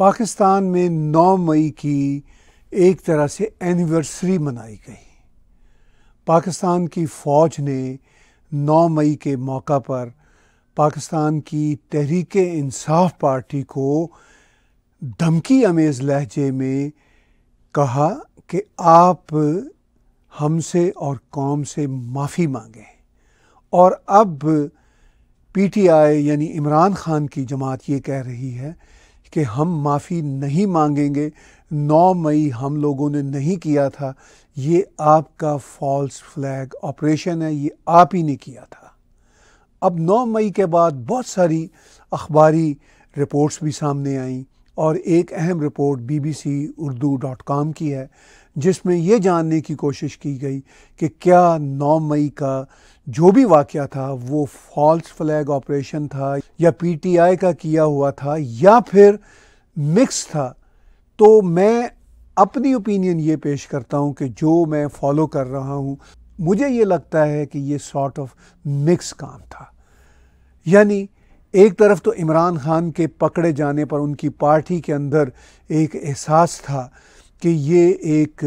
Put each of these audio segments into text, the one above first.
पाकिस्तान में 9 मई की एक तरह से एनिवर्सरी मनाई गई पाकिस्तान की फ़ौज ने 9 मई के मौका पर पाकिस्तान की तहरीक इंसाफ पार्टी को धमकी अमेज़ लहजे में कहा कि आप हमसे और कौम से माफ़ी मांगें और अब पीटीआई यानी इमरान ख़ान की जमात ये कह रही है कि हम माफ़ी नहीं मांगेंगे 9 मई हम लोगों ने नहीं किया था ये आपका फॉल्स फ्लैग ऑपरेशन है ये आप ही ने किया था अब 9 मई के बाद बहुत सारी अखबारी रिपोर्ट्स भी सामने आईं और एक अहम report BBC Urdu dot com की है जिसमें यह जानने की कोशिश की गई कि क्या नौ मई का जो भी वाक़ था वो फॉल्स फ्लैग ऑपरेशन था या पीटीआई का किया हुआ था या फिर मिक्स था तो मैं अपनी ओपिनियन ये पेश करता हूँ कि जो मैं फॉलो कर रहा हूँ मुझे ये लगता है कि ये सॉर्ट ऑफ मिक्स काम था यानी एक तरफ तो इमरान खान के पकड़े जाने पर उनकी पार्टी के अंदर एक एहसास था कि ये एक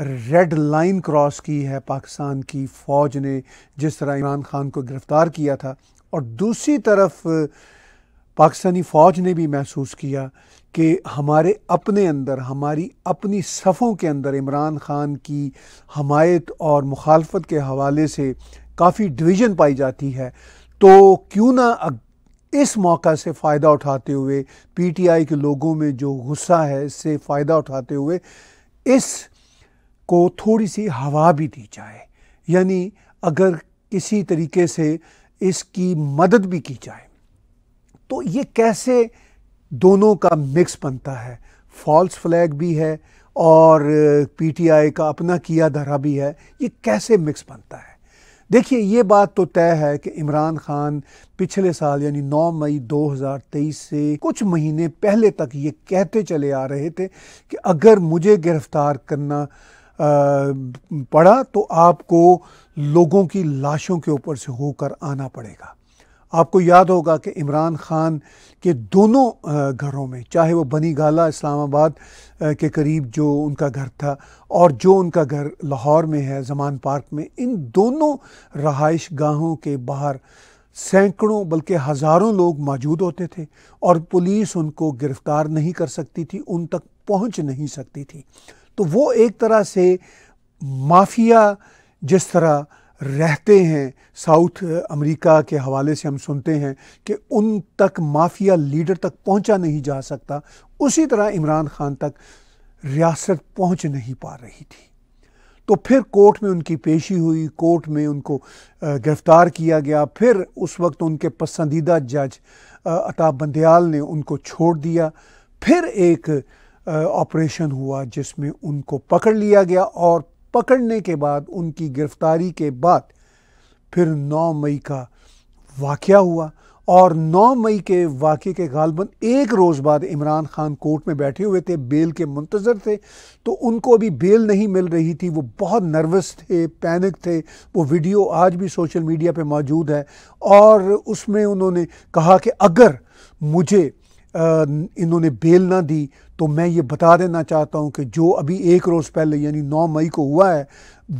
रेड लाइन क्रॉस की है पाकिस्तान की फ़ौज ने जिस तरह इमरान खान को गिरफ़्तार किया था और दूसरी तरफ पाकिस्तानी फ़ौज ने भी महसूस किया कि हमारे अपने अंदर हमारी अपनी सफ़ों के अंदर इमरान खान की हमायत और मुखालफत के हवाले से काफ़ी डिवीज़न पाई जाती है तो क्यों ना इस मौका से फ़ायदा उठाते हुए पीटीआई के लोगों में जो गुस्सा है इससे फ़ायदा उठाते हुए इस को थोड़ी सी हवा भी दी जाए यानी अगर किसी तरीके से इसकी मदद भी की जाए तो ये कैसे दोनों का मिक्स बनता है फॉल्स फ्लैग भी है और पीटीआई का अपना किया धरा भी है ये कैसे मिक्स बनता है देखिए ये बात तो तय है कि इमरान खान पिछले साल यानी 9 मई 2023 से कुछ महीने पहले तक ये कहते चले आ रहे थे कि अगर मुझे गिरफ्तार करना आ, पड़ा तो आपको लोगों की लाशों के ऊपर से होकर आना पड़ेगा आपको याद होगा कि इमरान ख़ान के दोनों घरों में चाहे वो बनी गाला इस्लामाबाद के करीब जो उनका घर था और जो उनका घर लाहौर में है जमान पार्क में इन दोनों रहाइश गाहों के बाहर सैकड़ों बल्कि हज़ारों लोग मौजूद होते थे और पुलिस उनको गिरफ़्तार नहीं कर सकती थी उन तक पहुंच नहीं सकती थी तो वो एक तरह से माफिया जिस तरह रहते हैं साउथ अमेरिका के हवाले से हम सुनते हैं कि उन तक माफिया लीडर तक पहुंचा नहीं जा सकता उसी तरह इमरान खान तक रियासत पहुंच नहीं पा रही थी तो फिर कोर्ट में उनकी पेशी हुई कोर्ट में उनको गिरफ़्तार किया गया फिर उस वक्त उनके पसंदीदा जज अताब बंदयाल ने उनको छोड़ दिया फिर एक ऑपरेशन हुआ जिसमें उनको पकड़ लिया गया और पकड़ने के बाद उनकी गिरफ्तारी के बाद फिर 9 मई का वाक़ हुआ और 9 मई के वाक़े के गालबन एक रोज़ बाद इमरान खान कोर्ट में बैठे हुए थे बेल के मंतज़र थे तो उनको अभी बेल नहीं मिल रही थी वो बहुत नर्वस थे पैनिक थे वो वीडियो आज भी सोशल मीडिया पे मौजूद है और उसमें उन्होंने कहा कि अगर मुझे इन्होंने बेल ना दी तो मैं ये बता देना चाहता हूँ कि जो अभी एक रोज़ पहले यानी नौ मई को हुआ है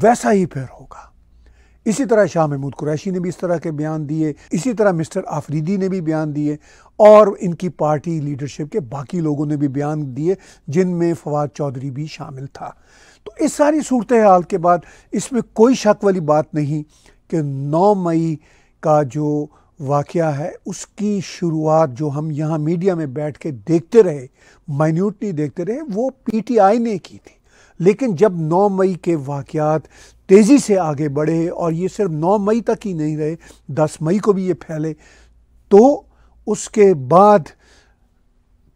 वैसा ही फिर होगा इसी तरह शाह महमूद कुरैशी ने भी इस तरह के बयान दिए इसी तरह मिस्टर आफरीदी ने भी बयान दिए और इनकी पार्टी लीडरशिप के बाकी लोगों ने भी बयान दिए जिनमें फवाद चौधरी भी शामिल था तो इस सारी सूरत हाल के बाद इसमें कोई शक वाली बात नहीं कि 9 मई का जो वाक़ है उसकी शुरुआत जो हम यहाँ मीडिया में बैठ के देखते रहे माइन्यूटली देखते रहे वो पीटीआई ने की थी लेकिन जब 9 मई के वाक़ात तेज़ी से आगे बढ़े और ये सिर्फ 9 मई तक ही नहीं रहे 10 मई को भी ये फैले तो उसके बाद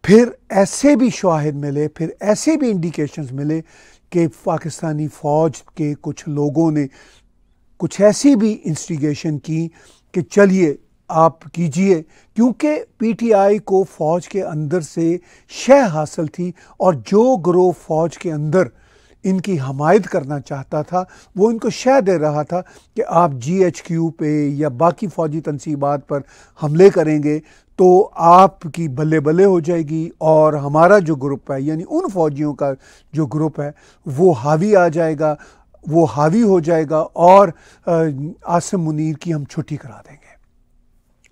फिर ऐसे भी शाहिद मिले फिर ऐसे भी इंडिकेशंस मिले कि पाकिस्तानी फ़ौज के कुछ लोगों ने कुछ ऐसी भी इंस्टिगेशन की कि चलिए आप कीजिए क्योंकि पीटीआई को फ़ौज के अंदर से शह हासिल थी और जो ग्रोह फ़ौज के अंदर इनकी हमायत करना चाहता था वो इनको शह दे रहा था कि आप जी एच क्यू पे या बाकी फ़ौजी तनसीबात पर हमले करेंगे तो आपकी बल्ले बल्ले हो जाएगी और हमारा जो ग्रुप है यानी उन फौजियों का जो ग्रुप है वो हावी आ जाएगा वो हावी हो जाएगा और आसम मुनीर की हम छुट्टी करा देंगे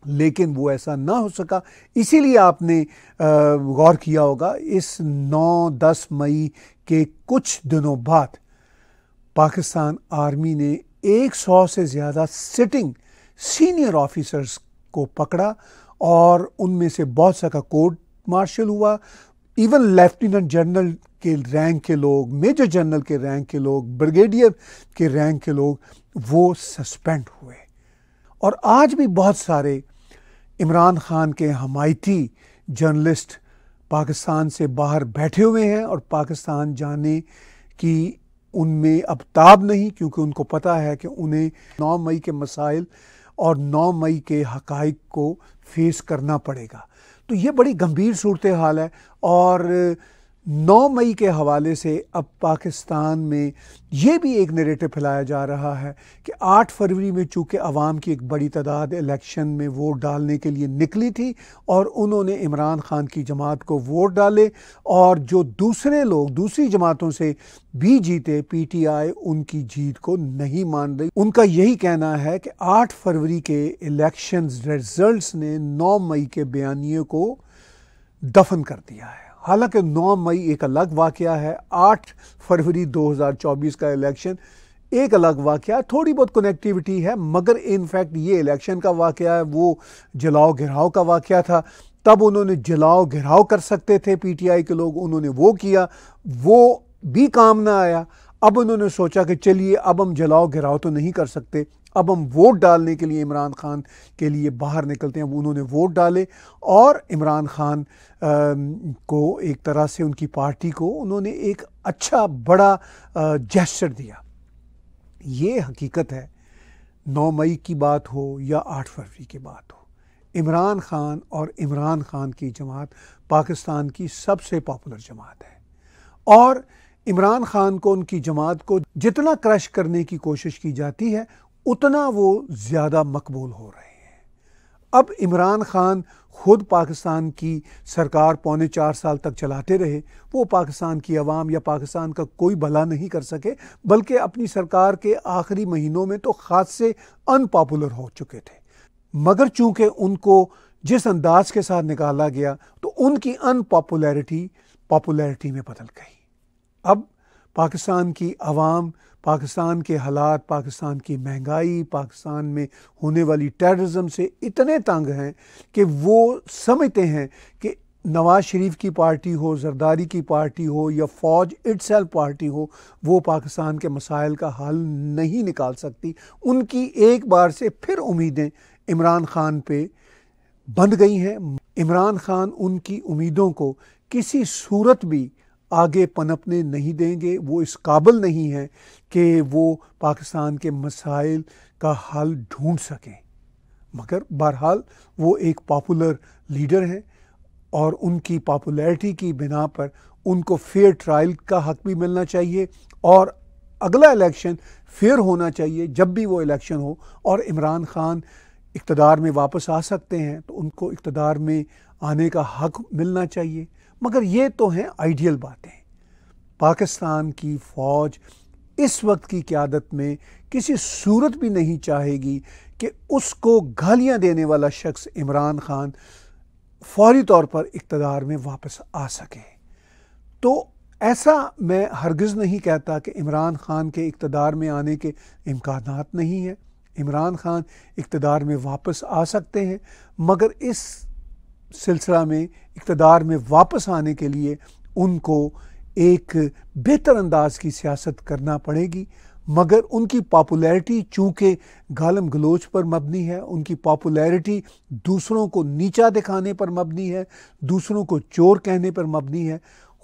लेकिन वो ऐसा ना हो सका इसीलिए आपने गौर किया होगा इस 9-10 मई के कुछ दिनों बाद पाकिस्तान आर्मी ने 100 से ज़्यादा सिटिंग सीनियर ऑफिसर्स को पकड़ा और उनमें से बहुत सारा कोर्ट मार्शल हुआ इवन लेफ्टिनेंट जनरल के रैंक के लोग मेजर जनरल के रैंक के लोग ब्रिगेडियर के रैंक के लोग वो सस्पेंड हुए और आज भी बहुत सारे इमरान खान के हमायती जर्नलिस्ट पाकिस्तान से बाहर बैठे हुए हैं और पाकिस्तान जाने की उनमें अब ताब नहीं क्योंकि उनको पता है कि उन्हें 9 मई के मसाइल और 9 मई के हकाइक को फेस करना पड़ेगा तो ये बड़ी गंभीर सूरत हाल है और नौ मई के हवाले से अब पाकिस्तान में ये भी एक नरेटिव फैलाया जा रहा है कि आठ फरवरी में चूँकि अवाम की एक बड़ी तादाद इलेक्शन में वोट डालने के लिए निकली थी और उन्होंने इमरान खान की जमात को वोट डाले और जो दूसरे लोग दूसरी जमातों से भी जीते पीटीआई उनकी जीत को नहीं मान रही उनका यही कहना है कि आठ फरवरी के इलेक्शन रिजल्ट ने नौ मई के बयानी को दफन कर दिया है हालांकि 9 मई एक अलग वाक़ है 8 फरवरी 2024 का इलेक्शन एक अलग वाक़ है थोड़ी बहुत कनेक्टिविटी है मगर इनफैक्ट ये इलेक्शन का वाक़ है वो जलाओ घिराव का वाक़ था तब उन्होंने जलाओ घिराव कर सकते थे पीटीआई के लोग उन्होंने वो किया वो भी काम ना आया अब उन्होंने सोचा कि चलिए अब हम जलाओ घिराव तो नहीं कर सकते अब हम वोट डालने के लिए इमरान खान के लिए बाहर निकलते हैं अब उन्होंने वोट डाले और इमरान खान आ, को एक तरह से उनकी पार्टी को उन्होंने एक अच्छा बड़ा जेस्चर दिया ये हकीकत है नौ मई की बात हो या आठ फरवरी की बात हो इमरान खान और इमरान खान की जमात पाकिस्तान की सबसे पॉपुलर जमात है और इमरान खान को उनकी जमात को जितना क्रश करने की कोशिश की जाती है उतना वो ज़्यादा मकबूल हो रहे हैं अब इमरान खान खुद पाकिस्तान की सरकार पौने चार साल तक चलाते रहे वो पाकिस्तान की आवाम या पाकिस्तान का कोई भला नहीं कर सके बल्कि अपनी सरकार के आखिरी महीनों में तो खास से अनपॉपुलर हो चुके थे मगर चूंकि उनको जिस अंदाज के साथ निकाला गया तो उनकी अनपॉपुलैरिटी पॉपुलैरिटी में बदल गई अब पाकिस्तान की आवाम पाकिस्तान के हालात पाकिस्तान की महंगाई पाकिस्तान में होने वाली टेररिज्म से इतने तंग हैं कि वो समझते हैं कि नवाज शरीफ की पार्टी हो जरदारी की पार्टी हो या फ़ौज इट पार्टी हो वो पाकिस्तान के मसाइल का हल नहीं निकाल सकती उनकी एक बार से फिर उम्मीदें इमरान खान पे बंद गई हैं इमरान खान उनकी उम्मीदों को किसी सूरत भी आगे पनपने नहीं देंगे वो इस काबिल नहीं है कि वो पाकिस्तान के मसाइल का हल ढूंढ सकें मगर बहरहाल वो एक पॉपुलर लीडर हैं और उनकी पॉपुलैरिटी की बिना पर उनको फेयर ट्रायल का हक भी मिलना चाहिए और अगला इलेक्शन फेयर होना चाहिए जब भी वो इलेक्शन हो और इमरान खान इकतदार में वापस आ सकते हैं तो उनको इकतदार में आने का हक मिलना चाहिए मगर ये तो हैं आइडियल बातें पाकिस्तान की फ़ौज इस वक्त की क्यादत में किसी सूरत भी नहीं चाहेगी कि उसको गालियाँ देने वाला शख्स इमरान ख़ान फौरी तौर पर इकतदार में वापस आ सके तो ऐसा मैं हरगज़ नहीं कहता कि इमरान ख़ान के इकतदार में आने के इम्कान नहीं हैं इमरान ख़ान इकतदार में वापस आ सकते हैं मगर इस सिलसिला में इकतदार में वापस आने के लिए उनको एक बेहतर अंदाज की सियासत करना पड़ेगी मगर उनकी पॉपुलैरिटी चूँकि गालम गलोच पर मबनी है उनकी पॉपुलैरिटी दूसरों को नीचा दिखाने पर मबनी है दूसरों को चोर कहने पर मबनी है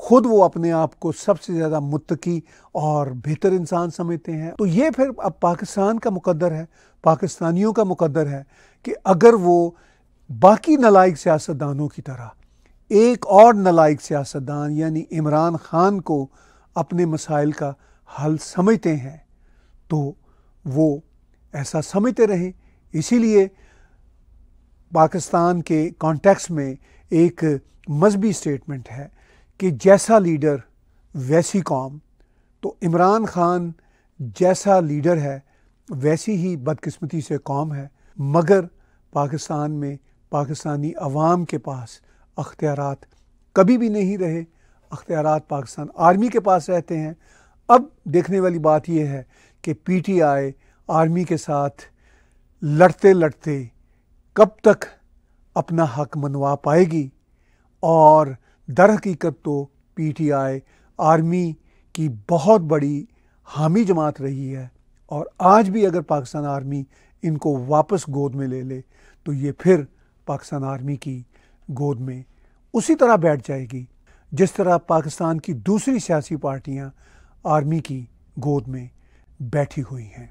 खुद वो अपने आप को सबसे ज़्यादा मुतकी और बेहतर इंसान समझते हैं तो ये फिर अब पाकिस्तान का मुकदर है पाकिस्तानियों का मुकदर है कि अगर वो बाकी नलायक सियासतदानों की तरह एक और नलायक सियासतदान यानी इमरान खान को अपने मसाइल का हल समझते हैं तो वो ऐसा समझते रहें इसीलिए पाकिस्तान के कॉन्टेक्स में एक मजहबी स्टेटमेंट है कि जैसा लीडर वैसी कौम तो इमरान खान जैसा लीडर है वैसी ही बदकिस्मती से कौम है मगर पाकिस्तान में पाकिस्तानी अवाम के पास अख्तियार कभी भी नहीं रहे अख्तियार पाकिस्तान आर्मी के पास रहते हैं अब देखने वाली बात यह है कि पी टी आई आर्मी के साथ लड़ते लड़ते कब तक अपना हक मनवा पाएगी और दर हकीकत तो पी टी आई आर्मी की बहुत बड़ी हामी जमात रही है और आज भी अगर पाकिस्तान आर्मी इनको वापस गोद में ले ले तो ये फिर पाकिस्तान आर्मी की गोद में उसी तरह बैठ जाएगी जिस तरह पाकिस्तान की दूसरी सियासी पार्टियां आर्मी की गोद में बैठी हुई हैं